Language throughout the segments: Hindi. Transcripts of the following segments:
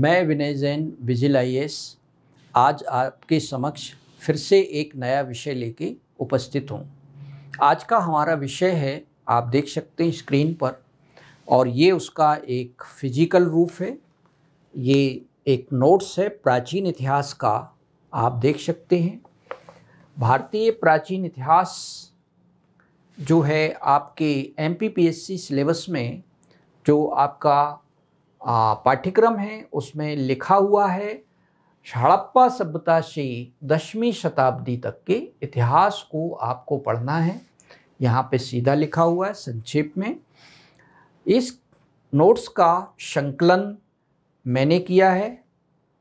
मैं विनय जैन विजिल आई आज आपके समक्ष फिर से एक नया विषय लेके उपस्थित हूँ आज का हमारा विषय है आप देख सकते हैं स्क्रीन पर और ये उसका एक फिजिकल रूप है ये एक नोट्स है प्राचीन इतिहास का आप देख सकते हैं भारतीय प्राचीन इतिहास जो है आपके एम सिलेबस में जो आपका पाठ्यक्रम है उसमें लिखा हुआ है हड़प्पा सभ्यता से दसवीं शताब्दी तक के इतिहास को आपको पढ़ना है यहाँ पे सीधा लिखा हुआ है संक्षेप में इस नोट्स का संकलन मैंने किया है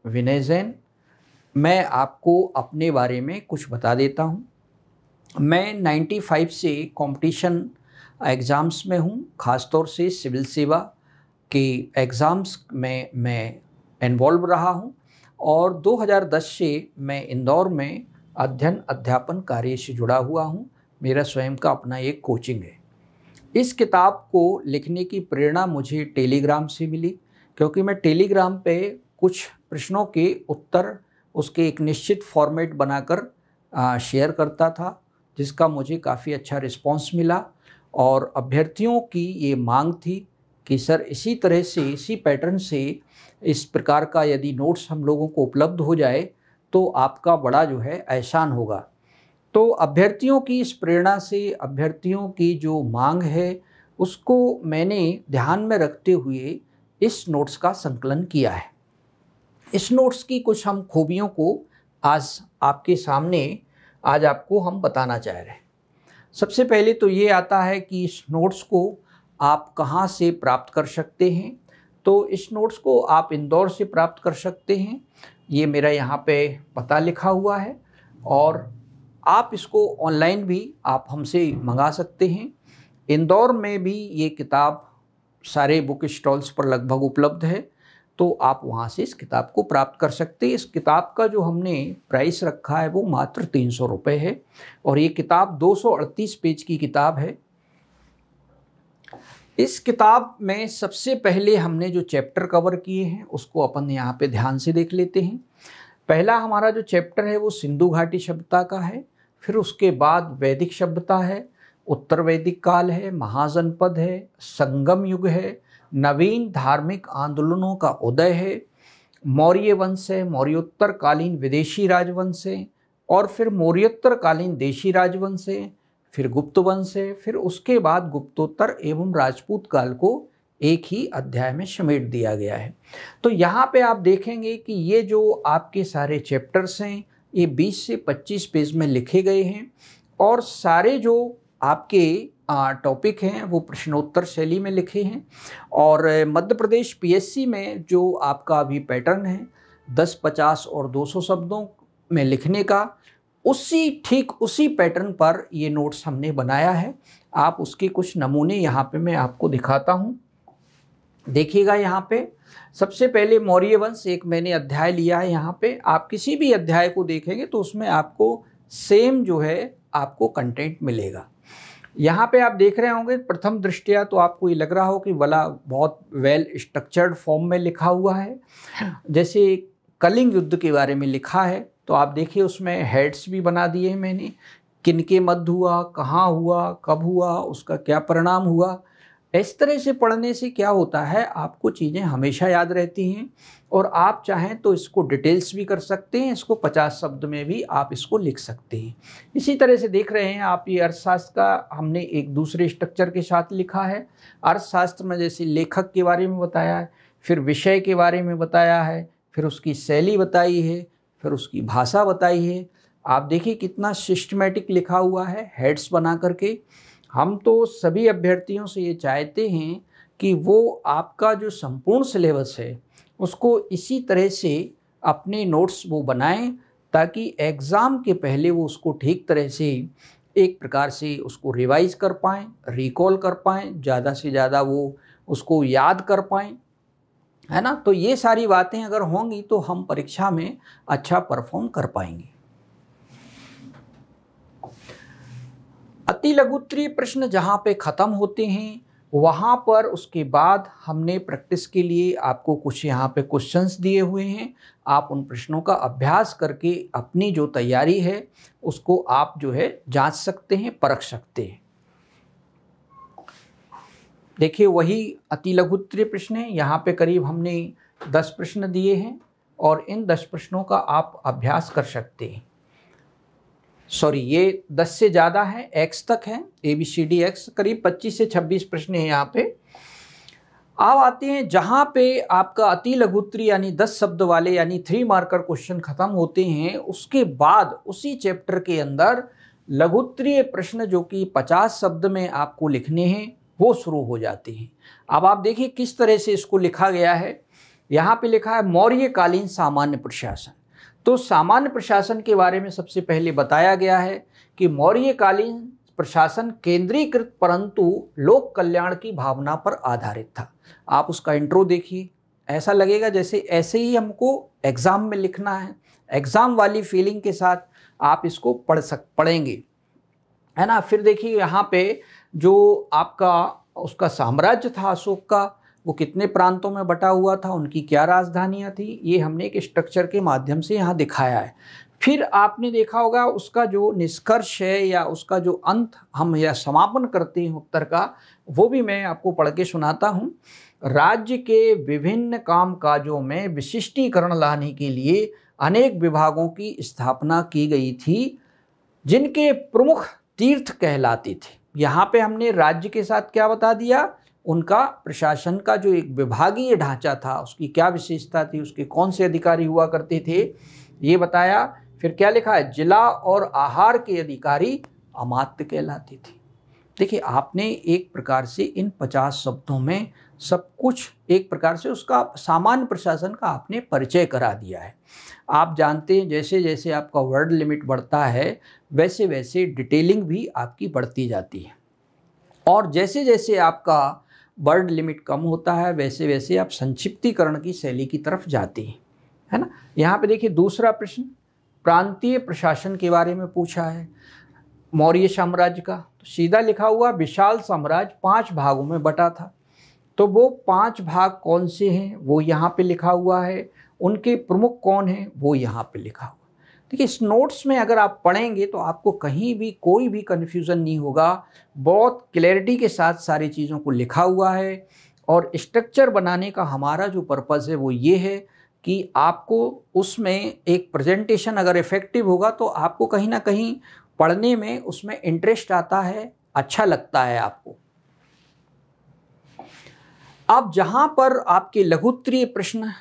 विनय जैन मैं आपको अपने बारे में कुछ बता देता हूँ मैं 95 से कंपटीशन एग्ज़ाम्स में हूँ ख़ासतौर से सिविल सेवा कि एग्ज़ाम्स में मैं इन्वॉल्व रहा हूँ और 2010 से मैं इंदौर में अध्ययन अध्यापन कार्य से जुड़ा हुआ हूँ मेरा स्वयं का अपना एक कोचिंग है इस किताब को लिखने की प्रेरणा मुझे टेलीग्राम से मिली क्योंकि मैं टेलीग्राम पे कुछ प्रश्नों के उत्तर उसके एक निश्चित फॉर्मेट बनाकर शेयर करता था जिसका मुझे काफ़ी अच्छा रिस्पांस मिला और अभ्यर्थियों की ये मांग थी कि सर इसी तरह से इसी पैटर्न से इस प्रकार का यदि नोट्स हम लोगों को उपलब्ध हो जाए तो आपका बड़ा जो है एहसान होगा तो अभ्यर्थियों की इस प्रेरणा से अभ्यर्थियों की जो मांग है उसको मैंने ध्यान में रखते हुए इस नोट्स का संकलन किया है इस नोट्स की कुछ हम खूबियों को आज आपके सामने आज आपको हम बताना चाह रहे हैं सबसे पहले तो ये आता है कि इस नोट्स को आप कहाँ से प्राप्त कर सकते हैं तो इस नोट्स को आप इंदौर से प्राप्त कर सकते हैं ये मेरा यहाँ पे पता लिखा हुआ है और आप इसको ऑनलाइन भी आप हमसे मंगा सकते हैं इंदौर में भी ये किताब सारे बुक स्टॉल्स पर लगभग उपलब्ध है तो आप वहाँ से इस किताब को प्राप्त कर सकते हैं इस किताब का जो हमने प्राइस रखा है वो मात्र तीन सौ रुपये है और ये किताब दो सौ अड़तीस पेज की किताब है इस किताब में सबसे पहले हमने जो चैप्टर कवर किए हैं उसको अपन यहाँ पे ध्यान से देख लेते हैं पहला हमारा जो चैप्टर है वो सिंधु घाटी सभ्यता का है फिर उसके बाद वैदिक सभ्यता है उत्तर वैदिक काल है महाजनपद है संगम युग है नवीन धार्मिक आंदोलनों का उदय है मौर्य वंश है मौर्योत्तरकालीन विदेशी राजवंश है और फिर मौर्योत्तरकालीन देशी राजवंश है फिर गुप्त वंश है फिर उसके बाद गुप्तोत्तर एवं राजपूत काल को एक ही अध्याय में समेट दिया गया है तो यहाँ पे आप देखेंगे कि ये जो आपके सारे चैप्टर्स हैं ये 20 से 25 पेज में लिखे गए हैं और सारे जो आपके टॉपिक हैं वो प्रश्नोत्तर शैली में लिखे हैं और मध्य प्रदेश पीएससी में जो आपका अभी पैटर्न है दस पचास और दो सौ शब्दों में लिखने का उसी ठीक उसी पैटर्न पर ये नोट्स हमने बनाया है आप उसके कुछ नमूने यहाँ पे मैं आपको दिखाता हूँ देखिएगा यहाँ पे सबसे पहले मौर्य वंश एक मैंने अध्याय लिया है यहाँ पे आप किसी भी अध्याय को देखेंगे तो उसमें आपको सेम जो है आपको कंटेंट मिलेगा यहाँ पे आप देख रहे होंगे प्रथम दृष्टिया तो आपको ये लग रहा हो कि वला बहुत वेल स्ट्रक्चर्ड फॉर्म में लिखा हुआ है जैसे कलिंग युद्ध के बारे में लिखा है तो आप देखिए उसमें हेड्स भी बना दिए हैं मैंने किन के मध्य हुआ कहाँ हुआ कब हुआ उसका क्या परिणाम हुआ इस तरह से पढ़ने से क्या होता है आपको चीज़ें हमेशा याद रहती हैं और आप चाहें तो इसको डिटेल्स भी कर सकते हैं इसको पचास शब्द में भी आप इसको लिख सकते हैं इसी तरह से देख रहे हैं आप ये अर्थशास्त्र का हमने एक दूसरे स्ट्रक्चर के साथ लिखा है अर्थशास्त्र में जैसे लेखक के बारे में बताया है फिर विषय के बारे में बताया है फिर उसकी शैली बताई है फिर उसकी भाषा बताई है आप देखिए कितना सिस्टमेटिक लिखा हुआ है हेड्स बना करके हम तो सभी अभ्यर्थियों से ये चाहते हैं कि वो आपका जो संपूर्ण सिलेबस है उसको इसी तरह से अपने नोट्स वो बनाएं ताकि एग्ज़ाम के पहले वो उसको ठीक तरह से एक प्रकार से उसको रिवाइज कर पाएँ रिकॉल कर पाएँ ज़्यादा से ज़्यादा वो उसको याद कर पाएँ है ना तो ये सारी बातें अगर होंगी तो हम परीक्षा में अच्छा परफॉर्म कर पाएंगे अति लघुत्री प्रश्न जहाँ पे ख़त्म होते हैं वहाँ पर उसके बाद हमने प्रैक्टिस के लिए आपको कुछ यहाँ पे क्वेश्चंस दिए हुए हैं आप उन प्रश्नों का अभ्यास करके अपनी जो तैयारी है उसको आप जो है जांच सकते हैं परख सकते हैं देखिए वही अति लघुत्तरीय प्रश्न है यहाँ पे करीब हमने दस प्रश्न दिए हैं और इन दस प्रश्नों का आप अभ्यास कर सकते हैं सॉरी ये दस से ज़्यादा है एक्स तक है A B C D X करीब पच्चीस से छब्बीस प्रश्न हैं यहाँ पे आप आते हैं जहाँ पे आपका अति लघुत्री यानी दस शब्द वाले यानी थ्री मार्कर क्वेश्चन ख़त्म होते हैं उसके बाद उसी चैप्टर के अंदर लघुत्तरीय प्रश्न जो कि पचास शब्द में आपको लिखने हैं वो शुरू हो जाती हैं अब आप देखिए किस तरह से इसको लिखा गया है यहाँ पे लिखा है मौर्यकालीन सामान्य प्रशासन तो सामान्य प्रशासन के बारे में सबसे पहले बताया गया है कि मौर्यकालीन प्रशासन केंद्रीकृत परंतु लोक कल्याण की भावना पर आधारित था आप उसका इंट्रो देखिए ऐसा लगेगा जैसे ऐसे ही हमको एग्ज़ाम में लिखना है एग्ज़ाम वाली फीलिंग के साथ आप इसको पढ़ सक पढ़ेंगे है ना फिर देखिए यहाँ पे जो आपका उसका साम्राज्य था अशोक का वो कितने प्रांतों में बटा हुआ था उनकी क्या राजधानियाँ थी ये हमने एक स्ट्रक्चर के माध्यम से यहाँ दिखाया है फिर आपने देखा होगा उसका जो निष्कर्ष है या उसका जो अंत हम या समापन करते हैं उत्तर का वो भी मैं आपको पढ़ के सुनाता हूँ राज्य के विभिन्न काम काजों में विशिष्टीकरण लाने के लिए अनेक विभागों की स्थापना की गई थी जिनके प्रमुख तीर्थ कहलाते थे यहाँ पे हमने राज्य के साथ क्या बता दिया उनका प्रशासन का जो एक विभागीय ढांचा था उसकी क्या विशेषता थी उसके कौन से अधिकारी हुआ करते थे ये बताया फिर क्या लिखा है जिला और आहार के अधिकारी अमात्य कहलाते थे देखिए आपने एक प्रकार से इन पचास शब्दों में सब कुछ एक प्रकार से उसका सामान्य प्रशासन का आपने परिचय करा दिया है आप जानते हैं जैसे जैसे आपका वर्ड लिमिट बढ़ता है वैसे वैसे डिटेलिंग भी आपकी बढ़ती जाती है और जैसे जैसे आपका वर्ड लिमिट कम होता है वैसे वैसे आप संक्षिप्तीकरण की शैली की तरफ जाते हैं है ना यहाँ पे देखिए दूसरा प्रश्न प्रांतीय प्रशासन के बारे में पूछा है मौर्य साम्राज्य का तो सीधा लिखा हुआ विशाल साम्राज्य पांच भागों में बटा था तो वो पांच भाग कौन से हैं वो यहाँ पे लिखा हुआ है उनके प्रमुख कौन हैं वो यहाँ पे लिखा हुआ देखिए इस नोट्स में अगर आप पढ़ेंगे तो आपको कहीं भी कोई भी कन्फ्यूज़न नहीं होगा बहुत क्लैरिटी के साथ सारी चीज़ों को लिखा हुआ है और स्ट्रक्चर बनाने का हमारा जो पर्पज़ है वो ये है कि आपको उसमें एक प्रेजेंटेशन अगर इफ़ेक्टिव होगा तो आपको कहीं ना कहीं पढ़ने में उसमें इंटरेस्ट आता है अच्छा लगता है आपको अब जहाँ पर आपके लघुत्तरीय प्रश्न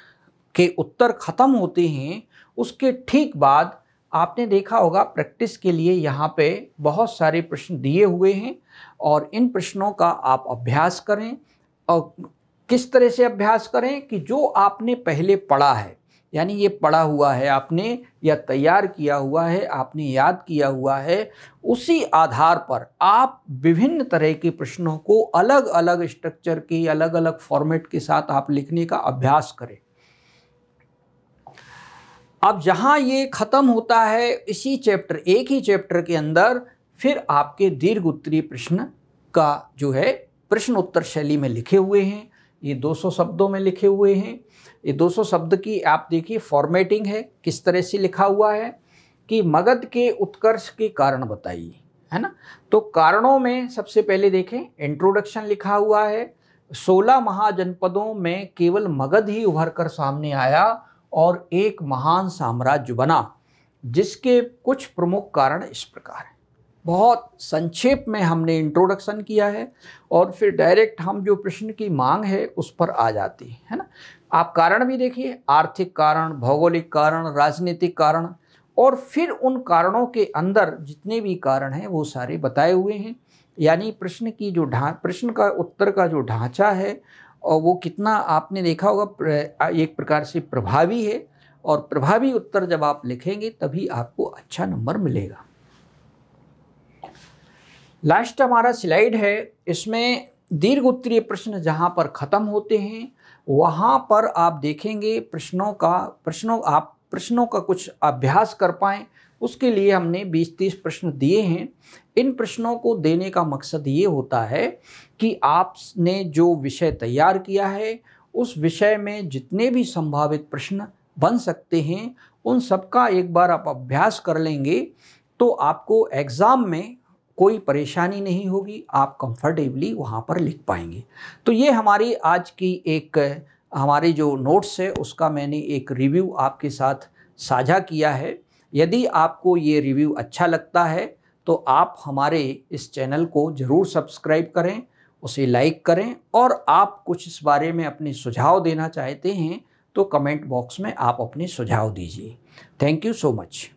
के उत्तर ख़त्म होते हैं उसके ठीक बाद आपने देखा होगा प्रैक्टिस के लिए यहाँ पे बहुत सारे प्रश्न दिए हुए हैं और इन प्रश्नों का आप अभ्यास करें और किस तरह से अभ्यास करें कि जो आपने पहले पढ़ा है यानी ये पढ़ा हुआ है आपने या तैयार किया हुआ है आपने याद किया हुआ है उसी आधार पर आप विभिन्न तरह के प्रश्नों को अलग अलग स्ट्रक्चर के अलग अलग फॉर्मेट के साथ आप लिखने का अभ्यास करें अब जहाँ ये ख़त्म होता है इसी चैप्टर एक ही चैप्टर के अंदर फिर आपके दीर्घ उत्तरीय प्रश्न का जो है प्रश्न उत्तर शैली में लिखे हुए हैं ये 200 शब्दों में लिखे हुए हैं ये 200 शब्द की आप देखिए फॉर्मेटिंग है किस तरह से लिखा हुआ है कि मगध के उत्कर्ष के कारण बताइए है ना तो कारणों में सबसे पहले देखें इंट्रोडक्शन लिखा हुआ है सोलह महाजनपदों में केवल मगध ही उभर कर सामने आया और एक महान साम्राज्य बना जिसके कुछ प्रमुख कारण इस प्रकार हैं बहुत संक्षेप में हमने इंट्रोडक्शन किया है और फिर डायरेक्ट हम जो प्रश्न की मांग है उस पर आ जाती है है ना आप कारण भी देखिए आर्थिक कारण भौगोलिक कारण राजनीतिक कारण और फिर उन कारणों के अंदर जितने भी कारण हैं वो सारे बताए हुए हैं यानी प्रश्न की जो ढा प्रश्न का उत्तर का जो ढांचा है और वो कितना आपने देखा होगा एक प्रकार से प्रभावी है और प्रभावी उत्तर जब आप लिखेंगे तभी आपको अच्छा नंबर मिलेगा लास्ट हमारा स्लाइड है इसमें दीर्घ उत्तरीय प्रश्न जहाँ पर ख़त्म होते हैं वहाँ पर आप देखेंगे प्रश्नों का प्रश्नों आप प्रश्नों का कुछ अभ्यास कर पाएँ उसके लिए हमने 20-30 प्रश्न दिए हैं इन प्रश्नों को देने का मकसद ये होता है कि आपने जो विषय तैयार किया है उस विषय में जितने भी संभावित प्रश्न बन सकते हैं उन सबका एक बार आप अभ्यास कर लेंगे तो आपको एग्ज़ाम में कोई परेशानी नहीं होगी आप कंफर्टेबली वहाँ पर लिख पाएंगे तो ये हमारी आज की एक हमारे जो नोट्स है उसका मैंने एक रिव्यू आपके साथ साझा किया है यदि आपको ये रिव्यू अच्छा लगता है तो आप हमारे इस चैनल को ज़रूर सब्सक्राइब करें उसे लाइक करें और आप कुछ इस बारे में अपने सुझाव देना चाहते हैं तो कमेंट बॉक्स में आप अपने सुझाव दीजिए थैंक यू सो मच